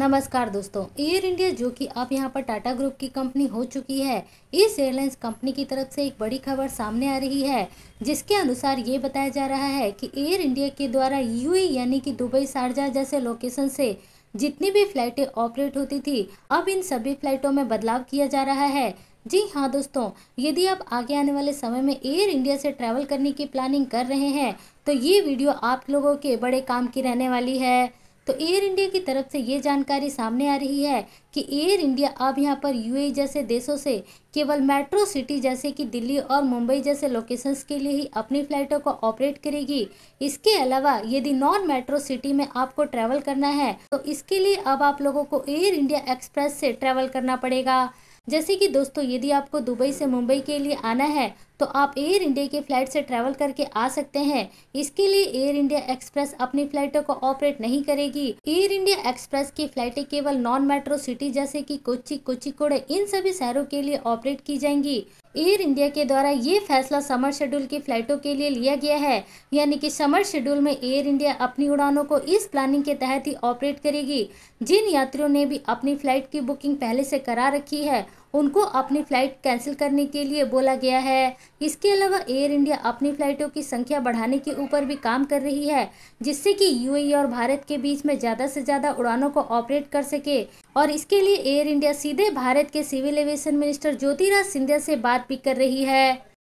नमस्कार दोस्तों air India जो कि अब यहाँ पर टाटा ग्रुप की कंपनी हो चुकी है इस एयरलाइंस कंपनी की तरफ से एक बड़ी खबर सामने आ रही है जिसके अनुसार ये बताया जा रहा है कि एयर इंडिया के द्वारा यूएई e यानी कि दुबई शारजा जैसे लोकेशन से जितनी भी फ्लाइटें ऑपरेट होती थी अब इन सभी फ्लाइटों में बदलाव किया जा रहा है जी हाँ दोस्तों यदि आप आगे आने वाले समय में एयर इंडिया से ट्रैवल करने की प्लानिंग कर रहे हैं तो ये वीडियो आप लोगों के बड़े काम की रहने वाली है तो एयर इंडिया की तरफ से ये जानकारी सामने आ रही है कि एयर इंडिया अब यहाँ पर यूएई e जैसे देशों से केवल मेट्रो सिटी जैसे कि दिल्ली और मुंबई जैसे लोकेशंस के लिए ही अपनी फ़्लाइटों को ऑपरेट करेगी इसके अलावा यदि नॉन मेट्रो सिटी में आपको ट्रैवल करना है तो इसके लिए अब आप लोगों को एयर इंडिया एक्सप्रेस से ट्रैवल करना पड़ेगा जैसे कि दोस्तों यदि आपको दुबई से मुंबई के लिए आना है तो आप एयर इंडिया के फ़्लाइट से ट्रैवल करके आ सकते हैं इसके लिए एयर इंडिया एक्सप्रेस अपनी फ़्लाइटों को ऑपरेट नहीं करेगी एयर इंडिया एक्सप्रेस की फ़्लाइटें केवल नॉन मेट्रो सिटी जैसे कि कोची कोचिकोड़े इन सभी शहरों के लिए ऑपरेट की जाएंगी एयर इंडिया के द्वारा ये फैसला समर शेड्यूल की फ़्लाइटों के लिए लिया गया है यानी कि समर शेड्यूल में एयर इंडिया अपनी उड़ानों को इस प्लानिंग के तहत ही ऑपरेट करेगी जिन यात्रियों ने भी अपनी फ़्लाइट की बुकिंग पहले से करा रखी है उनको अपनी फ़्लाइट कैंसिल करने के लिए बोला गया है इसके अलावा एयर इंडिया अपनी फ़्लाइटों की संख्या बढ़ाने के ऊपर भी काम कर रही है जिससे कि यूएई और भारत के बीच में ज़्यादा से ज़्यादा उड़ानों को ऑपरेट कर सके और इसके लिए एयर इंडिया सीधे भारत के civil aviation minister Jyotiraj Scindia से बात भी कर रही है